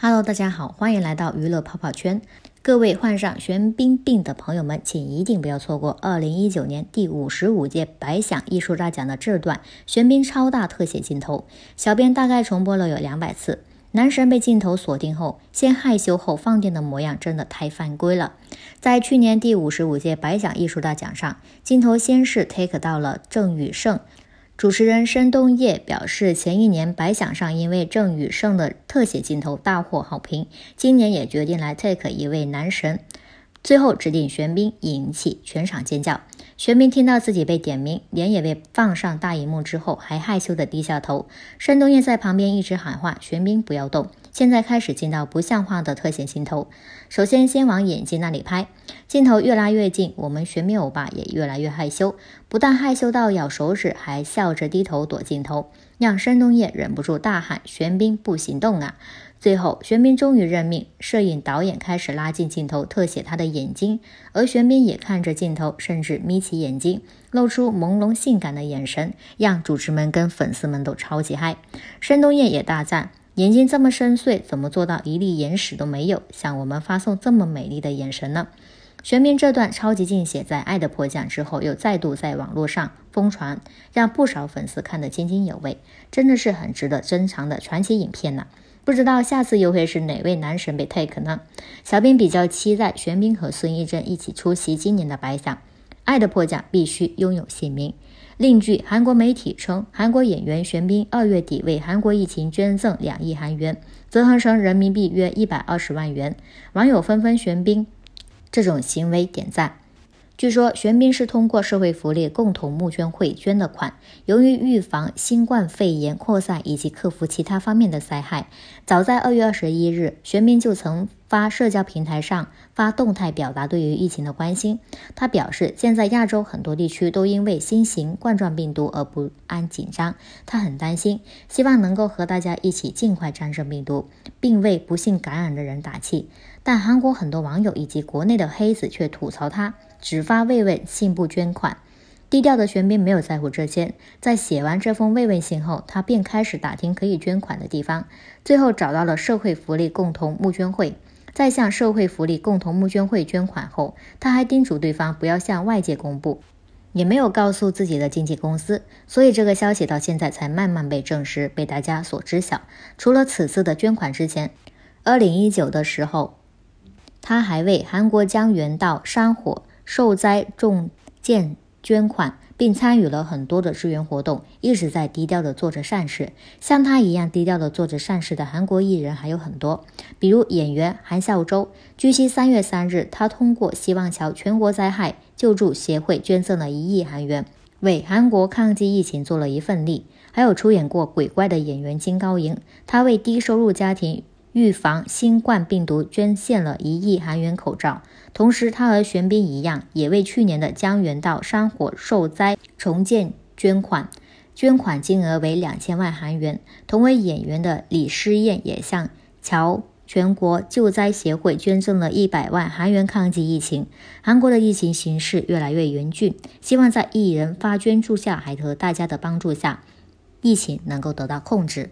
Hello，大家好，欢迎来到娱乐泡泡圈。各位患上玄冰病的朋友们，请一定不要错过二零一九年第五十五届白想艺术大奖的这段玄冰超大特写镜头。小编大概重播了有两百次。男神被镜头锁定后，先害羞后放电的模样真的太犯规了。在去年第五十五届白想艺术大奖上，镜头先是 take 到了郑宇盛。主持人申东烨表示，前一年白想上因为郑宇盛的特写镜头大获好评，今年也决定来 take 一位男神，最后指定玄彬，引起全场尖叫。玄彬听到自己被点名，脸也被放上大荧幕之后，还害羞的低下头。申东烨在旁边一直喊话：“玄彬，不要动，现在开始进到不像话的特写镜头。首先，先往眼睛那里拍，镜头越拉越近，我们玄彬欧巴也越来越害羞，不但害羞到咬手指，还笑着低头躲镜头。”让申东烨忍不住大喊：“玄彬不行动啊！”最后，玄彬终于认命。摄影导演开始拉近镜头，特写他的眼睛，而玄彬也看着镜头，甚至眯起眼睛，露出朦胧性感的眼神，让主持们跟粉丝们都超级嗨。申东烨也大赞：“眼睛这么深邃，怎么做到一粒眼屎都没有，向我们发送这么美丽的眼神呢？”玄彬这段超级近写在《爱的迫降》之后，又再度在网络上疯传，让不少粉丝看得津津有味，真的是很值得珍藏的传奇影片呢！不知道下次又会是哪位男神被 take 呢？小编比较期待玄彬和孙艺珍一起出席今年的白想，《爱的迫降》必须拥有姓名。另据韩国媒体称，韩国演员玄彬二月底为韩国疫情捐赠两亿韩元，折合成人民币约一百二十万元，网友纷纷玄彬。这种行为点赞。据说玄彬是通过社会福利共同募捐会捐的款，由于预防新冠肺炎扩散以及克服其他方面的灾害，早在二月二十一日，玄彬就曾发社交平台上发动态表达对于疫情的关心。他表示，现在亚洲很多地区都因为新型冠状病毒而不安紧张，他很担心，希望能够和大家一起尽快战胜病毒，并为不幸感染的人打气。但韩国很多网友以及国内的黑子却吐槽他。只发慰问信不捐款，低调的玄彬没有在乎这些。在写完这封慰问信后，他便开始打听可以捐款的地方，最后找到了社会福利共同募捐会。在向社会福利共同募捐会捐款后，他还叮嘱对方不要向外界公布，也没有告诉自己的经纪公司。所以这个消息到现在才慢慢被证实，被大家所知晓。除了此次的捐款之前，二零一九的时候，他还为韩国江原道山火。受灾重建捐款，并参与了很多的支援活动，一直在低调的做着善事。像他一样低调的做着善事的韩国艺人还有很多，比如演员韩孝周。据悉，三月三日，他通过希望桥全国灾害救助协会捐赠了一亿韩元，为韩国抗击疫情做了一份力。还有出演过鬼怪的演员金高银，他为低收入家庭。预防新冠病毒，捐献了一亿韩元口罩。同时，他和玄彬一样，也为去年的江原道山火受灾重建捐款，捐款金额为两千万韩元。同为演员的李诗燕也向桥全国救灾协会捐赠了一百万韩元抗击疫情。韩国的疫情形势越来越严峻，希望在艺人发捐助下，还和大家的帮助下，疫情能够得到控制。